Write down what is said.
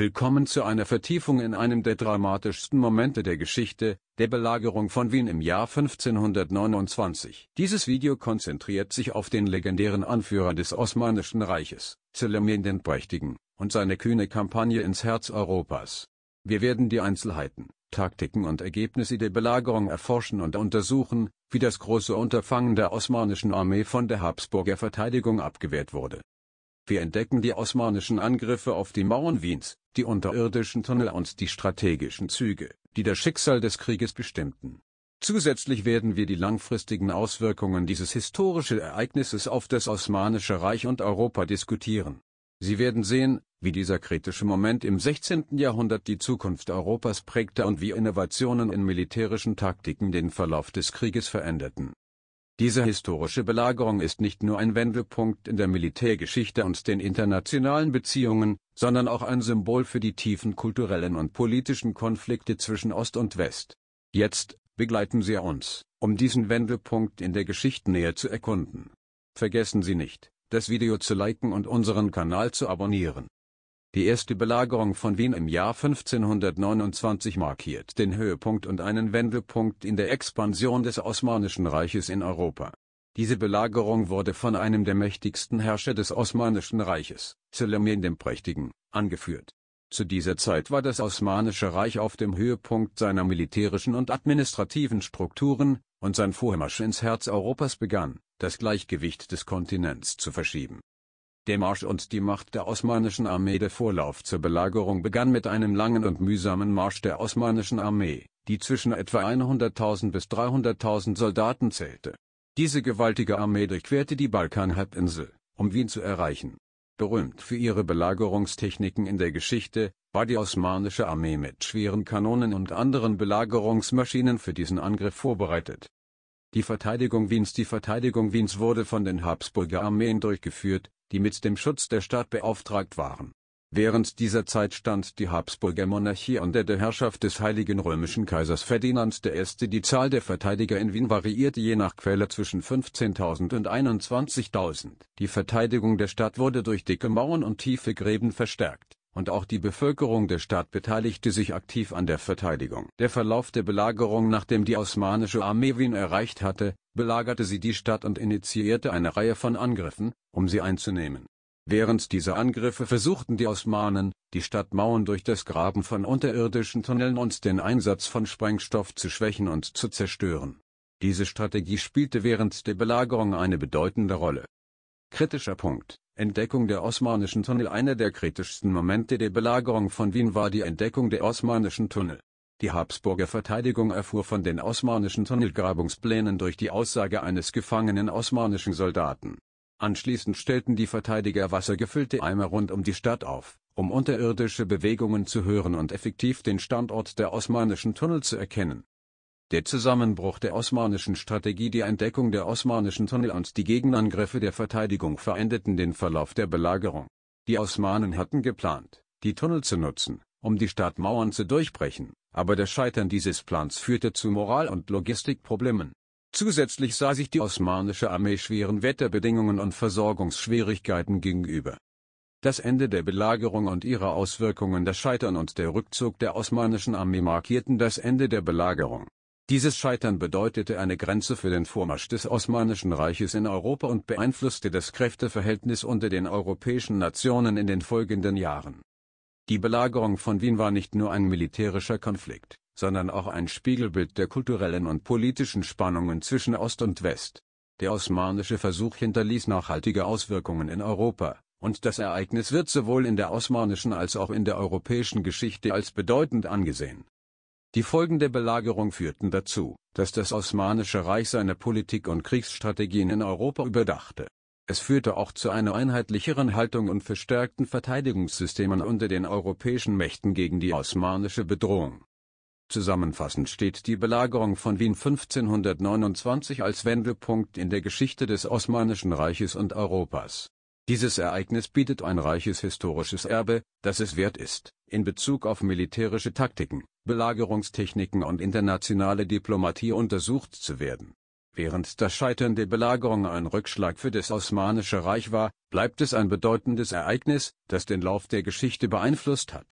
Willkommen zu einer Vertiefung in einem der dramatischsten Momente der Geschichte, der Belagerung von Wien im Jahr 1529. Dieses Video konzentriert sich auf den legendären Anführer des Osmanischen Reiches, Selemin den Prächtigen, und seine kühne Kampagne ins Herz Europas. Wir werden die Einzelheiten, Taktiken und Ergebnisse der Belagerung erforschen und untersuchen, wie das große Unterfangen der osmanischen Armee von der Habsburger Verteidigung abgewehrt wurde. Wir entdecken die osmanischen Angriffe auf die Mauern Wiens, die unterirdischen Tunnel und die strategischen Züge, die das Schicksal des Krieges bestimmten. Zusätzlich werden wir die langfristigen Auswirkungen dieses historischen Ereignisses auf das Osmanische Reich und Europa diskutieren. Sie werden sehen, wie dieser kritische Moment im 16. Jahrhundert die Zukunft Europas prägte und wie Innovationen in militärischen Taktiken den Verlauf des Krieges veränderten. Diese historische Belagerung ist nicht nur ein Wendepunkt in der Militärgeschichte und den internationalen Beziehungen, sondern auch ein Symbol für die tiefen kulturellen und politischen Konflikte zwischen Ost und West. Jetzt begleiten Sie uns, um diesen Wendepunkt in der Geschichte näher zu erkunden. Vergessen Sie nicht, das Video zu liken und unseren Kanal zu abonnieren. Die erste Belagerung von Wien im Jahr 1529 markiert den Höhepunkt und einen Wendepunkt in der Expansion des Osmanischen Reiches in Europa. Diese Belagerung wurde von einem der mächtigsten Herrscher des Osmanischen Reiches, Süleyman dem Prächtigen, angeführt. Zu dieser Zeit war das Osmanische Reich auf dem Höhepunkt seiner militärischen und administrativen Strukturen, und sein Vormarsch ins Herz Europas begann, das Gleichgewicht des Kontinents zu verschieben. Der Marsch und die Macht der osmanischen Armee Der Vorlauf zur Belagerung begann mit einem langen und mühsamen Marsch der osmanischen Armee, die zwischen etwa 100.000 bis 300.000 Soldaten zählte. Diese gewaltige Armee durchquerte die Balkanhalbinsel, um Wien zu erreichen. Berühmt für ihre Belagerungstechniken in der Geschichte, war die osmanische Armee mit schweren Kanonen und anderen Belagerungsmaschinen für diesen Angriff vorbereitet. Die Verteidigung Wiens Die Verteidigung Wiens wurde von den Habsburger Armeen durchgeführt, die mit dem Schutz der Stadt beauftragt waren Während dieser Zeit stand die Habsburger Monarchie unter der Herrschaft des Heiligen Römischen Kaisers Ferdinand I. Die Zahl der Verteidiger in Wien variierte je nach Quelle zwischen 15.000 und 21.000. Die Verteidigung der Stadt wurde durch dicke Mauern und tiefe Gräben verstärkt, und auch die Bevölkerung der Stadt beteiligte sich aktiv an der Verteidigung. Der Verlauf der Belagerung Nachdem die osmanische Armee Wien erreicht hatte, belagerte sie die Stadt und initiierte eine Reihe von Angriffen, um sie einzunehmen Während dieser Angriffe versuchten die Osmanen, die Stadtmauern durch das Graben von unterirdischen Tunneln und den Einsatz von Sprengstoff zu schwächen und zu zerstören. Diese Strategie spielte während der Belagerung eine bedeutende Rolle. Kritischer Punkt Entdeckung der osmanischen Tunnel Einer der kritischsten Momente der Belagerung von Wien war die Entdeckung der osmanischen Tunnel. Die Habsburger Verteidigung erfuhr von den osmanischen Tunnelgrabungsplänen durch die Aussage eines gefangenen osmanischen Soldaten Anschließend stellten die Verteidiger wassergefüllte Eimer rund um die Stadt auf, um unterirdische Bewegungen zu hören und effektiv den Standort der osmanischen Tunnel zu erkennen. Der Zusammenbruch der osmanischen Strategie die Entdeckung der osmanischen Tunnel und die Gegenangriffe der Verteidigung veränderten den Verlauf der Belagerung. Die Osmanen hatten geplant, die Tunnel zu nutzen, um die Stadtmauern zu durchbrechen, aber das Scheitern dieses Plans führte zu Moral- und Logistikproblemen. Zusätzlich sah sich die osmanische Armee schweren Wetterbedingungen und Versorgungsschwierigkeiten gegenüber. Das Ende der Belagerung und ihre Auswirkungen das Scheitern und der Rückzug der osmanischen Armee markierten das Ende der Belagerung. Dieses Scheitern bedeutete eine Grenze für den Vormarsch des Osmanischen Reiches in Europa und beeinflusste das Kräfteverhältnis unter den europäischen Nationen in den folgenden Jahren. Die Belagerung von Wien war nicht nur ein militärischer Konflikt sondern auch ein Spiegelbild der kulturellen und politischen Spannungen zwischen Ost und West. Der osmanische Versuch hinterließ nachhaltige Auswirkungen in Europa, und das Ereignis wird sowohl in der osmanischen als auch in der europäischen Geschichte als bedeutend angesehen. Die Folgen der Belagerung führten dazu, dass das Osmanische Reich seine Politik und Kriegsstrategien in Europa überdachte. Es führte auch zu einer einheitlicheren Haltung und verstärkten Verteidigungssystemen unter den europäischen Mächten gegen die osmanische Bedrohung. Zusammenfassend steht die Belagerung von Wien 1529 als Wendepunkt in der Geschichte des Osmanischen Reiches und Europas. Dieses Ereignis bietet ein reiches historisches Erbe, das es wert ist, in Bezug auf militärische Taktiken, Belagerungstechniken und internationale Diplomatie untersucht zu werden. Während das Scheitern der Belagerung ein Rückschlag für das Osmanische Reich war, bleibt es ein bedeutendes Ereignis, das den Lauf der Geschichte beeinflusst hat.